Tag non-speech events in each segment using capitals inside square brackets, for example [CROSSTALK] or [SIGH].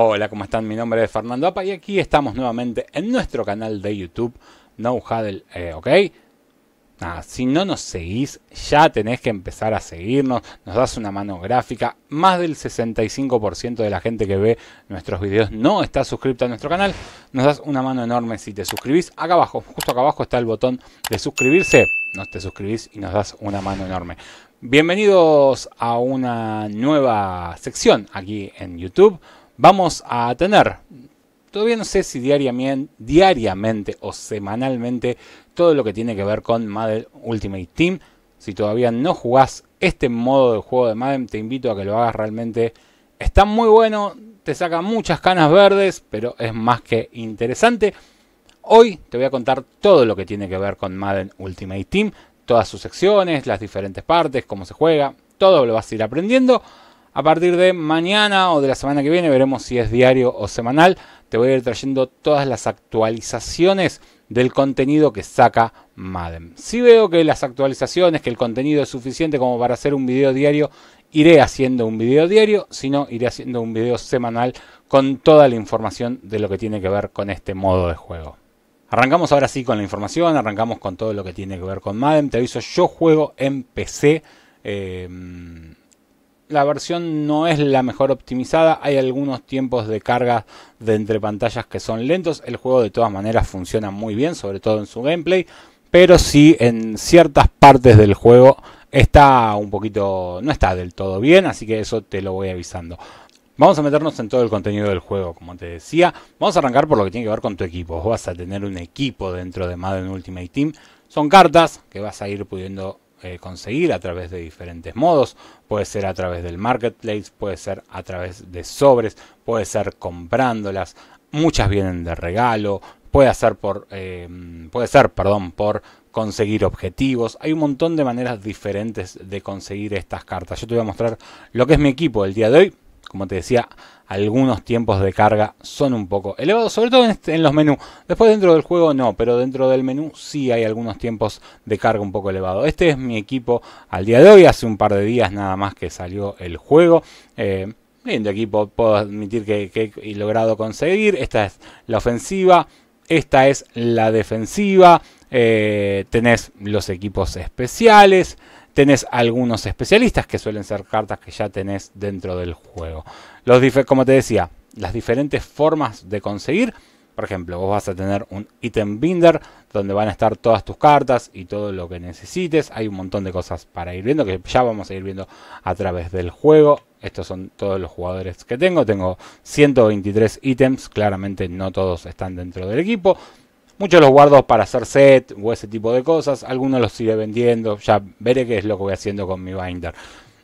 Hola, ¿cómo están? Mi nombre es Fernando Apa y aquí estamos nuevamente en nuestro canal de YouTube, No eh, ¿ok? si no nos seguís, ya tenés que empezar a seguirnos, nos das una mano gráfica. Más del 65% de la gente que ve nuestros videos no está suscrito a nuestro canal. Nos das una mano enorme si te suscribís. Acá abajo, justo acá abajo está el botón de suscribirse. Nos te suscribís y nos das una mano enorme. Bienvenidos a una nueva sección aquí en YouTube vamos a tener, todavía no sé si diariamente, o semanalmente, todo lo que tiene que ver con Madden Ultimate Team. Si todavía no jugás este modo de juego de Madden, te invito a que lo hagas realmente. Está muy bueno, te saca muchas canas verdes, pero es más que interesante. Hoy te voy a contar todo lo que tiene que ver con Madden Ultimate Team, todas sus secciones, las diferentes partes, cómo se juega, todo lo vas a ir aprendiendo. A partir de mañana o de la semana que viene, veremos si es diario o semanal, te voy a ir trayendo todas las actualizaciones del contenido que saca Madem. Si veo que las actualizaciones, que el contenido es suficiente como para hacer un video diario, iré haciendo un video diario, si no, iré haciendo un video semanal con toda la información de lo que tiene que ver con este modo de juego. Arrancamos ahora sí con la información, arrancamos con todo lo que tiene que ver con Madem. Te aviso, yo juego en PC. Eh, la versión no es la mejor optimizada, hay algunos tiempos de carga de entre pantallas que son lentos, el juego de todas maneras funciona muy bien, sobre todo en su gameplay, pero sí en ciertas partes del juego está un poquito, no está del todo bien, así que eso te lo voy avisando. Vamos a meternos en todo el contenido del juego, como te decía. Vamos a arrancar por lo que tiene que ver con tu equipo. vas a tener un equipo dentro de Madden Ultimate Team. Son cartas que vas a ir pudiendo eh, conseguir a través de diferentes modos. Puede ser a través del marketplace, puede ser a través de sobres, puede ser comprándolas. Muchas vienen de regalo, puede ser por, eh, puede ser, perdón, por conseguir objetivos. Hay un montón de maneras diferentes de conseguir estas cartas. Yo te voy a mostrar lo que es mi equipo el día de hoy como te decía, algunos tiempos de carga son un poco elevados, sobre todo en, este, los menús. Después dentro del juego no, pero dentro del menú sí hay algunos tiempos de carga un poco elevados. Este es mi equipo al día de hoy, hace un par de días nada más que salió el juego. Eh, bien, de equipo, puedo admitir que, he logrado conseguir. Esta es la ofensiva, esta es la defensiva. Eh, tenés los equipos especiales tenés algunos especialistas que suelen ser cartas que ya tenés dentro del juego. Los como te decía, las diferentes formas de conseguir. Por ejemplo, vos vas a tener un ítem binder donde van a estar todas tus cartas y todo lo que necesites. Hay un montón de cosas para ir viendo que ya vamos a ir viendo a través del juego. Estos son todos los jugadores que tengo. Tengo 123 ítems. Claramente no todos están dentro del equipo. Muchos los guardo para hacer set o ese tipo de cosas. Algunos los sigue vendiendo. Ya veré qué es lo que voy haciendo con mi binder.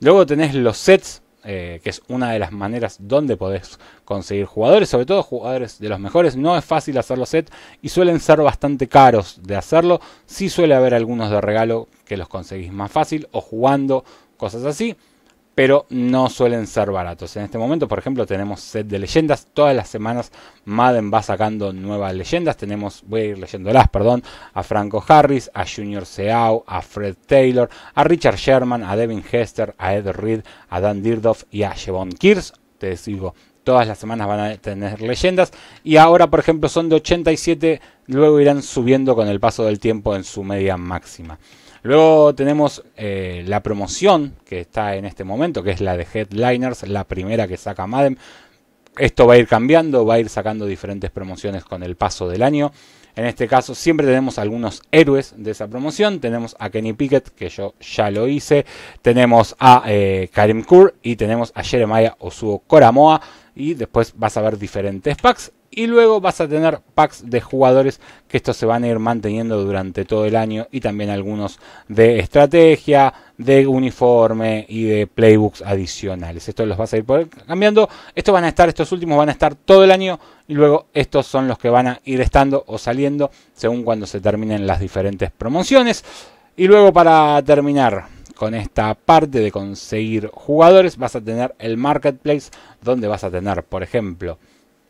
Luego tenés los sets, eh, que es una de las maneras donde podés conseguir jugadores, sobre todo jugadores de los mejores. No es fácil hacer los sets y suelen ser bastante caros de hacerlo. Sí suele haber algunos de regalo que los conseguís más fácil o jugando, cosas así pero no suelen ser baratos. En este momento, por ejemplo, tenemos set de leyendas. Todas las semanas Madden va sacando nuevas leyendas. Tenemos, voy a ir leyéndolas, perdón, a Franco Harris, a Junior Seau, a Fred Taylor, a Richard Sherman, a Devin Hester, a Ed Reed, a Dan Dirdoff y a Jevon Kears. Te digo, todas las semanas van a tener leyendas y ahora por ejemplo son de 87, luego irán subiendo con el paso del tiempo en su media máxima. Luego tenemos eh, la promoción que está en este momento, que es la de Headliners, la primera que saca Madden. Esto va a ir cambiando, va a ir sacando diferentes promociones con el paso del año. En este caso siempre tenemos algunos héroes de esa promoción. Tenemos a Kenny Pickett, que yo ya lo hice. Tenemos a eh, Karim Kur y tenemos a Jeremiah Osuo Koramoa. Y después vas a ver diferentes packs y luego vas a tener packs de jugadores que estos se van a ir manteniendo durante todo el año y también algunos de estrategia, de uniforme y de playbooks adicionales. Estos los vas a ir cambiando. Estos van a estar, estos últimos van a estar todo el año y luego estos son los que van a ir estando o saliendo según cuando se terminen las diferentes promociones. Y luego para terminar, con esta parte de conseguir jugadores, vas a tener el marketplace donde vas a tener, por ejemplo,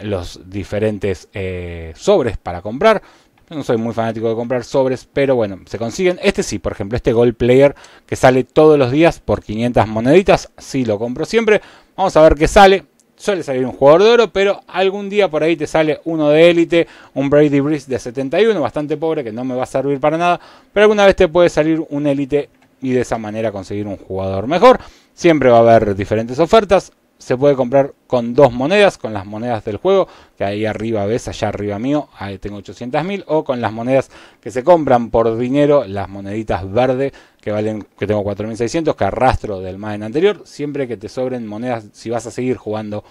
los diferentes eh, sobres para comprar. Yo no soy muy fanático de comprar sobres, pero bueno, se consiguen. Este sí, por ejemplo, este Gold Player que sale todos los días por 500 moneditas, sí lo compro siempre. Vamos a ver qué sale. Suele salir un jugador de oro, pero algún día por ahí te sale uno de élite, un Brady Breeze de 71, bastante pobre, que no me va a servir para nada, pero alguna vez te puede salir un élite y de esa manera conseguir un jugador mejor. Siempre va a haber diferentes ofertas se puede comprar con dos monedas, con las monedas del juego, que ahí arriba ves, allá arriba mío, ahí tengo 800.000, o con las monedas que se compran por dinero, las moneditas verde, que valen, que tengo 4.600, que arrastro del más en anterior, siempre que te sobren monedas, si vas a seguir jugando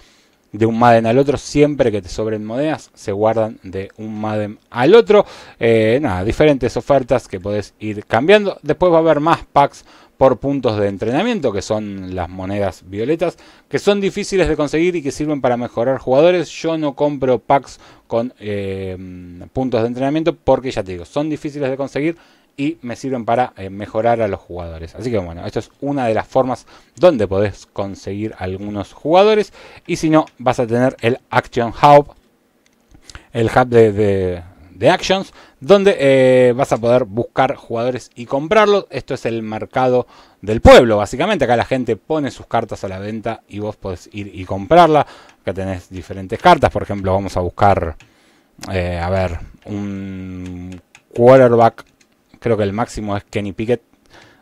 de un Madden al otro, siempre que te sobren monedas, se guardan de un Madden al otro. Eh, nada, diferentes ofertas que podés ir cambiando. Después va a haber más packs por puntos de entrenamiento, que son las monedas violetas, que son difíciles de conseguir y que sirven para mejorar jugadores. Yo no compro packs con eh, puntos de entrenamiento porque ya te digo, son difíciles de conseguir y me sirven para eh, mejorar a los jugadores. Así que bueno, esto es una de las formas donde podés conseguir algunos jugadores. Y si no, vas a tener el Action Hub, el hub de, Actions, donde eh, vas a poder buscar jugadores y comprarlos. Esto es el mercado del pueblo, básicamente. Acá la gente pone sus cartas a la venta y vos podés ir y comprarla. Acá tenés diferentes cartas, por ejemplo, vamos a buscar, eh, a ver, un quarterback Creo que el máximo es Kenny Pickett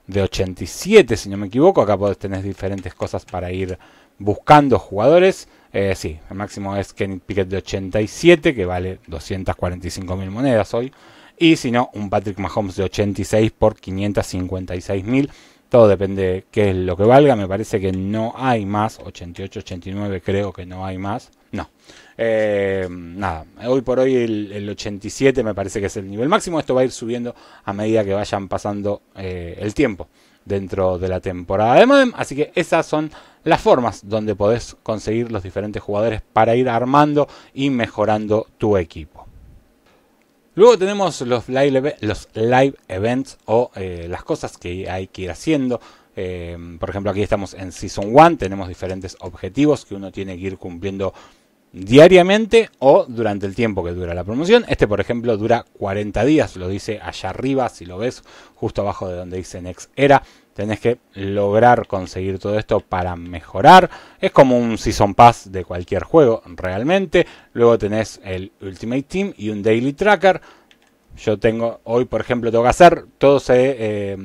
de 87, si no me equivoco. Acá podés tener diferentes cosas para ir buscando jugadores. Eh, sí, el máximo es Kenny Pickett de 87, que vale 245 mil monedas hoy. Y si no, un Patrick Mahomes de 86 por 556 mil. Todo depende de qué es lo que valga. Me parece que no hay más. 88, 89 creo que no hay más. No. Eh, nada, hoy por hoy el, 87 me parece que es el nivel máximo. Esto va a ir subiendo a medida que vayan pasando eh, el tiempo dentro de la temporada de Modem. Así que esas son las formas donde podés conseguir los diferentes jugadores para ir armando y mejorando tu equipo. Luego tenemos los live, los live events o eh, las cosas que hay que ir haciendo. por ejemplo, aquí estamos en Season 1, tenemos diferentes objetivos que uno tiene que ir cumpliendo diariamente o durante el tiempo que dura la promoción. Este, por ejemplo, dura 40 días, lo dice allá arriba, si lo ves, justo abajo de donde dice Next Era. Tenés que lograr conseguir todo esto para mejorar. Es como un Season Pass de cualquier juego, realmente. Luego tenés el Ultimate Team y un Daily Tracker. Yo tengo, hoy por ejemplo, tengo que hacer, todo se... Eh,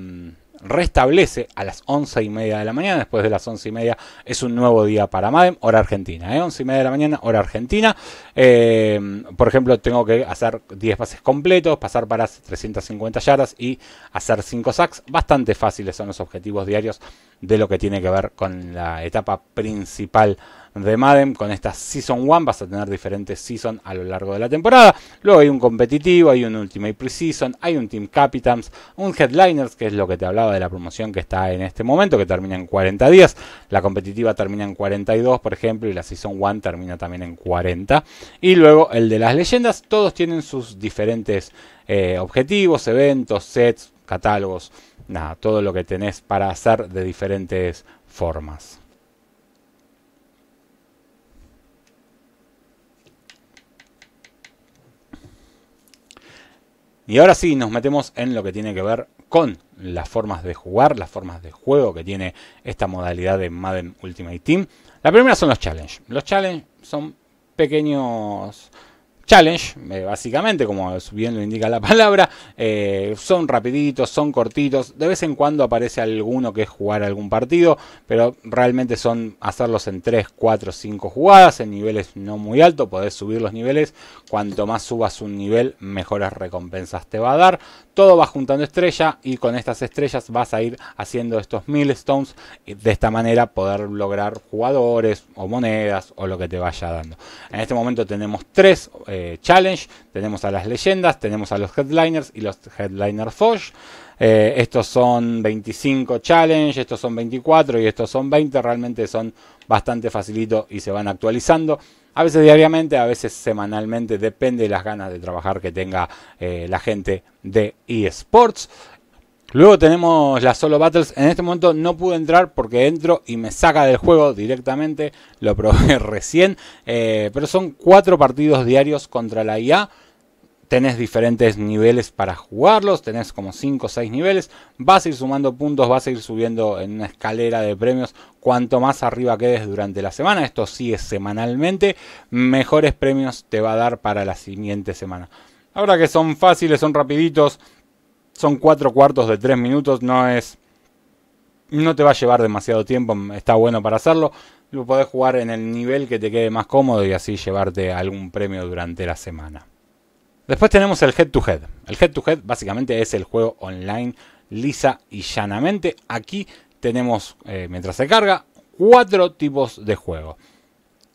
restablece a las once y media de la mañana. Después de las once y media es un nuevo día para Madem, hora argentina. ¿eh? Once y media de la mañana, hora argentina. Eh, por ejemplo, tengo que hacer 10 pases completos, pasar para 350 yardas y hacer 5 sacks. Bastante fáciles son los objetivos diarios de lo que tiene que ver con la etapa principal de Madden. Con esta Season 1 vas a tener diferentes seasons a lo largo de la temporada. Luego hay un competitivo, hay un Ultimate Preseason, hay un Team Capitans, un Headliners, que es lo que te hablaba de la promoción que está en este momento, que termina en 40 días. La competitiva termina en 42, por ejemplo, y la Season 1 termina también en 40. Y luego el de las leyendas, todos tienen sus diferentes eh, objetivos, eventos, sets, catálogos, nada, todo lo que tenés para hacer de diferentes formas. Y ahora sí, nos metemos en lo que tiene que ver con las formas de jugar, las formas de juego que tiene esta modalidad de Madden Ultimate Team. La primera son los challenges. Los challenges son pequeños challenge, eh, básicamente, como bien lo indica la [LAUGHS] palabra. Eh, son rapiditos, son cortitos. De vez en cuando aparece alguno que es jugar algún partido, pero realmente son hacerlos en 3, 4, 5 jugadas, en niveles no muy altos. Podés subir los niveles. Cuanto más subas un nivel, mejores recompensas te va a dar. Todo va juntando estrella y con estas estrellas vas a ir haciendo estos milestones. Y de esta manera poder lograr jugadores o monedas o lo que te vaya dando. En este momento tenemos 3. Eh, challenge, tenemos a las leyendas, tenemos a los headliners y los headliner Fosh. Eh, estos son 25 challenge, estos son 24 y estos son 20. Realmente son bastante facilito y se van actualizando. A veces diariamente, a veces semanalmente, depende de las ganas de trabajar que tenga eh, la gente de eSports. Luego tenemos las solo battles. En este momento no pude entrar porque entro y me saca del juego directamente. Lo probé [LAUGHS] recién. Eh, pero son cuatro partidos diarios contra la IA. Tenés diferentes niveles para jugarlos, tenés como 5 o 6 niveles, vas a ir sumando puntos, vas a ir subiendo en una escalera de premios, cuanto más arriba quedes durante la semana, esto sigue semanalmente, mejores premios te va a dar para la siguiente semana. Ahora que son fáciles, son rapiditos, son cuatro cuartos de tres minutos, no es. No te va a llevar demasiado tiempo, está bueno para hacerlo. Lo podés jugar en el nivel que te quede más cómodo y así llevarte algún premio durante la semana. Después tenemos el head to head. El head to head básicamente es el juego online lisa y llanamente. Aquí tenemos, eh, mientras se carga, cuatro tipos de juego.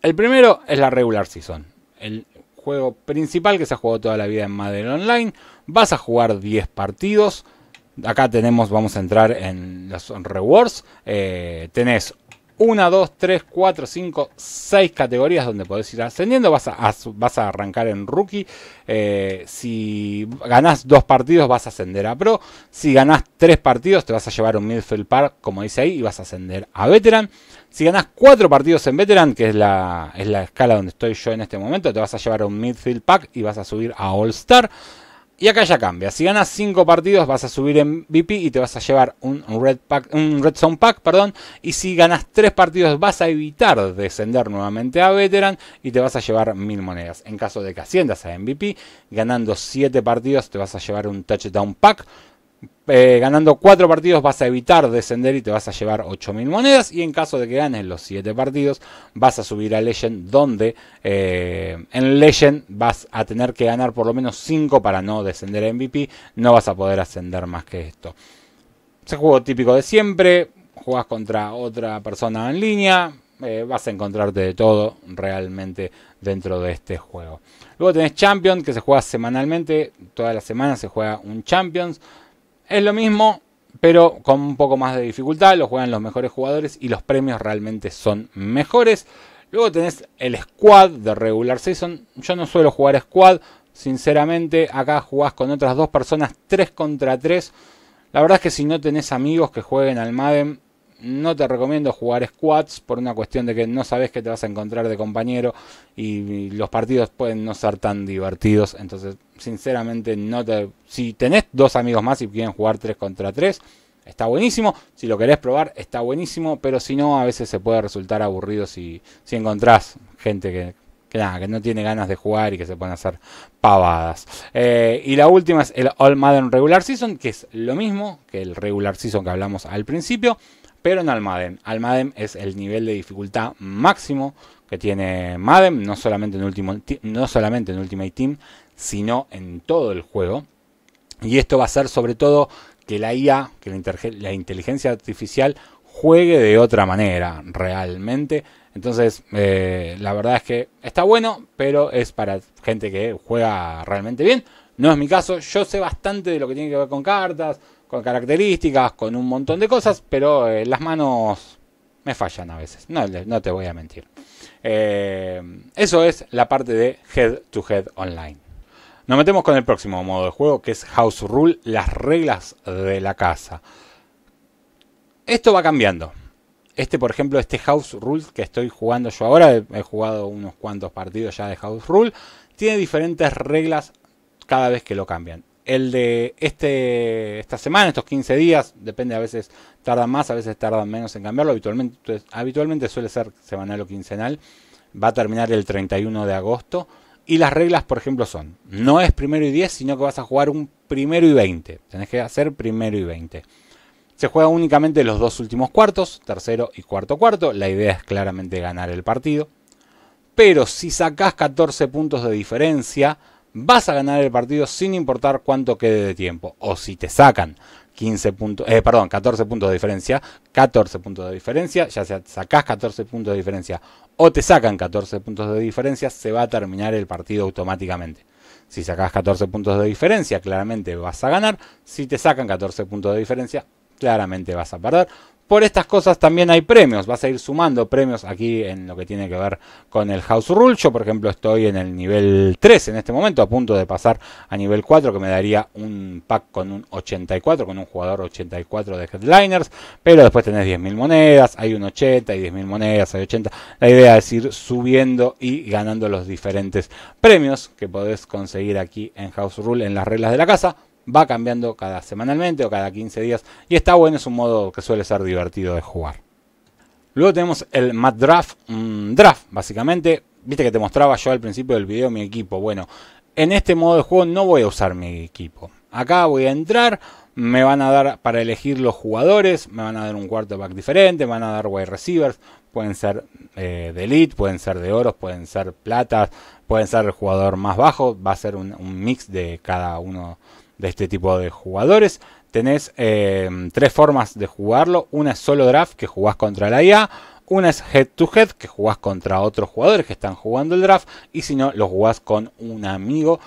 El primero es la regular season. El juego principal que se ha jugado toda la vida en Madden Online. Vas a jugar 10 partidos. Acá tenemos, vamos a entrar en los rewards. Eh, tenés 1, 2, 3, 4, 5, 6 categorías donde podés ir ascendiendo. Vas a, vas a arrancar en rookie. Eh, si ganás dos partidos vas a ascender a pro. Si ganás tres partidos te vas a llevar un midfield Park, como dice ahí, y vas a ascender a veteran. Si ganás cuatro partidos en veteran, que es la, es la escala donde estoy yo en este momento, te vas a llevar a un midfield pack y vas a subir a all star. Y acá ya cambia. Si ganas 5 partidos vas a subir en VP y te vas a llevar un Red, pack, un Zone Pack. Perdón. Y si ganas 3 partidos vas a evitar descender nuevamente a Veteran y te vas a llevar 1000 monedas. En caso de que asciendas a MVP, ganando 7 partidos te vas a llevar un Touchdown Pack. Eh, ganando 4 partidos vas a evitar descender y te vas a llevar 8.000 monedas. Y en caso de que ganes los 7 partidos, vas a subir a Legend, donde eh, en Legend vas a tener que ganar por lo menos 5 para no descender a MVP. No vas a poder ascender más que esto. Es juego típico de siempre. juegas contra otra persona en línea. Eh, vas a encontrarte de todo realmente dentro de este juego. Luego tenés Champions que se juega semanalmente. Todas las semanas se juega un Champions. Es lo mismo, pero con un poco más de dificultad. Lo juegan los mejores jugadores y los premios realmente son mejores. Luego tenés el squad de regular season. Yo no suelo jugar squad, sinceramente. Acá jugás con otras dos personas 3 contra 3. La verdad es que si no tenés amigos que jueguen al Madden, no te recomiendo jugar squads por una cuestión de que no sabes que te vas a encontrar de compañero y los partidos pueden no ser tan divertidos. Entonces, sinceramente, no te... si tenés dos amigos más y quieren jugar 3 contra 3, está buenísimo. Si lo querés probar, está buenísimo. Pero si no, a veces se puede resultar aburrido si, si encontrás gente que, no tiene ganas de jugar y que se pueden hacer pavadas. Eh, y la última es el All Madden Regular Season, que es lo mismo que el Regular Season que hablamos al principio pero en Almaden, Almaden es el nivel de dificultad máximo que tiene Madden, no solamente en, último, no solamente en Ultimate Team, sino en todo el juego. Y esto va a ser sobre todo que la IA, que la, inteligencia artificial juegue de otra manera realmente. Entonces, eh, la verdad es que está bueno, pero es para gente que juega realmente bien. No es mi caso, yo sé bastante de lo que tiene que ver con cartas, con características, con un montón de cosas, pero eh, las manos me fallan a veces, no, te voy a mentir. Eh, eso es la parte de Head to Head Online. Nos metemos con el próximo modo de juego que es House Rule, las reglas de la casa. Esto va cambiando. Este, por ejemplo, este House Rule que estoy jugando yo ahora, he jugado unos cuantos partidos ya de House Rule, tiene diferentes reglas cada vez que lo cambian el de este, esta semana, estos 15 días, depende, a veces tardan más, a veces tardan menos en cambiarlo, habitualmente, habitualmente suele ser semanal o quincenal, va a terminar el 31 de agosto y las reglas, por ejemplo, son, no es primero y 10, sino que vas a jugar un primero y 20, tenés que hacer primero y 20. Se juega únicamente los dos últimos cuartos, tercero y cuarto cuarto, la idea es claramente ganar el partido, pero si sacás 14 puntos de diferencia, vas a ganar el partido sin importar cuánto quede de tiempo. O si te sacan 15 eh, perdón, 14 puntos de diferencia, 14 puntos de diferencia, ya sea sacas 14 puntos de diferencia o te sacan 14 puntos de diferencia, se va a terminar el partido automáticamente. Si sacas 14 puntos de diferencia, claramente vas a ganar. Si te sacan 14 puntos de diferencia, claramente vas a perder. Por estas cosas también hay premios. Vas a ir sumando premios aquí en lo que tiene que ver con el House Rule. Yo, por ejemplo, estoy en el nivel 3 en este momento, a punto de pasar a nivel 4, que me daría un pack con un 84, con un jugador 84 de headliners. Pero después tenés 10.000 monedas, hay un 80, hay 10.000 monedas, hay 80. La idea es ir subiendo y ganando los diferentes premios que podés conseguir aquí en House Rule en las reglas de la casa va cambiando cada semanalmente o cada 15 días y está bueno, es un modo que suele ser divertido de jugar. Luego tenemos el Mad Draft, draft básicamente, viste que te mostraba yo al principio del video mi equipo, bueno, en este modo de juego no voy a usar mi equipo. Acá voy a entrar, me van a dar para elegir los jugadores, me van a dar un quarterback diferente, me van a dar wide receivers, pueden ser eh, de elite, pueden ser de oros, pueden ser platas, pueden ser el jugador más bajo, va a ser un mix de cada uno de este tipo de jugadores. Tenés em, tres formas de jugarlo. Una es solo draft, que jugás contra la IA. Una es head to head, que jugás contra otros jugadores que están jugando el draft. Y si no, los jugás con un amigo.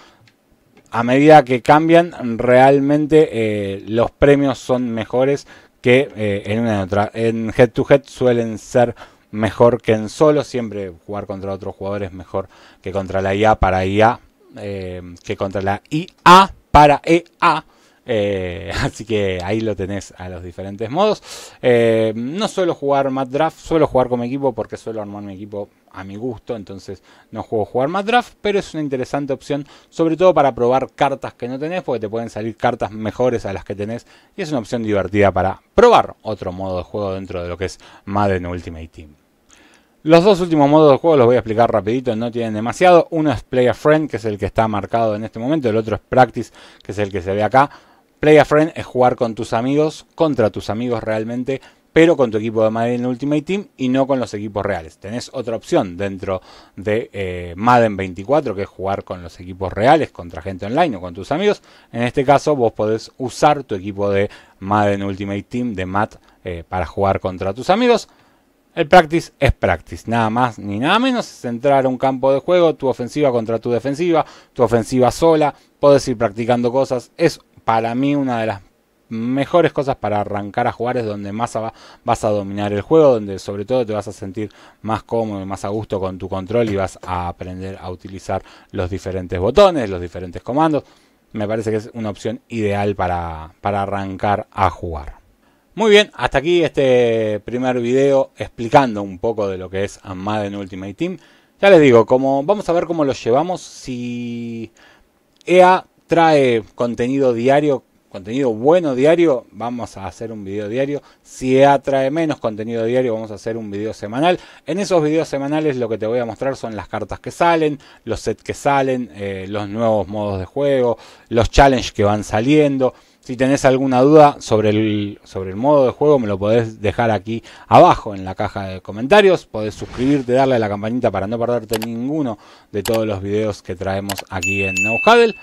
A medida que cambian, realmente eh, los premios son mejores que eh, en una otra. En head to head suelen ser mejor que en solo. Siempre jugar contra otros jugadores Es mejor que contra la IA para IA. Eh, que contra la IA para EA. Eh, [LAUGHS] así que ahí lo tenés a los diferentes modos. Eh, no suelo jugar Mad Draft, suelo jugar con mi equipo porque suelo armar mi equipo a mi gusto, entonces no juego jugar Mad Draft, pero es una interesante opción, sobre todo para probar cartas que no tenés, porque te pueden salir cartas mejores a las que tenés, y es una opción divertida para probar otro modo de juego dentro de lo que es Madden Ultimate Team. Los dos últimos modos de juego los voy a explicar rapidito, no tienen demasiado. Uno es Player Friend, que es el que está marcado en este momento. El otro es Practice, que es el que se ve acá. a Friend es jugar con tus amigos, contra tus amigos realmente, pero con tu equipo de Madden Ultimate Team y no con los equipos reales. Tenés otra opción dentro de eh, Madden 24, que es jugar con los equipos reales, contra gente online o con tus amigos. En este caso, vos podés usar tu equipo de Madden Ultimate Team, de Matt eh, para jugar contra tus amigos. El practice es practice, nada más ni nada menos. Es entrar un campo de juego, tu ofensiva contra tu defensiva, tu ofensiva sola. Puedes ir practicando cosas. Es para mí una de las mejores cosas para arrancar a jugar es donde más vas a dominar el juego, donde sobre todo te vas a sentir más cómodo y más a gusto con tu control y vas a aprender a utilizar los diferentes botones, los diferentes comandos. Me parece que es una opción ideal para arrancar a jugar. Muy bien, hasta aquí este primer video explicando un poco de lo que es en Ultimate Team. Ya les digo, como vamos a ver cómo lo llevamos, si EA trae contenido diario, contenido bueno diario, vamos a hacer un video diario. Si EA trae menos contenido diario, vamos a hacer un video semanal. En esos videos semanales lo que te voy a mostrar son las cartas que salen, los sets que salen, eh, los nuevos modos de juego, los challenges que van saliendo. Si tenés alguna duda sobre el, sobre el modo de juego, me lo podés dejar aquí abajo en la caja de comentarios. Podés suscribirte, darle a la campanita para no perderte ninguno de todos los videos que traemos aquí en NoHuddle.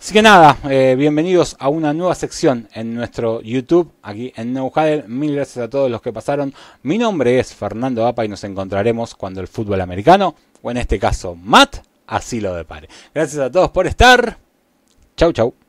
Así que nada, eh, bienvenidos a una nueva sección en nuestro YouTube, aquí en NoHuddle. Mil gracias a todos los que pasaron. Mi nombre es Fernando Apa y nos encontraremos cuando el fútbol americano, o en este caso Matt, así lo depare. Gracias a todos por estar. Chau, chau.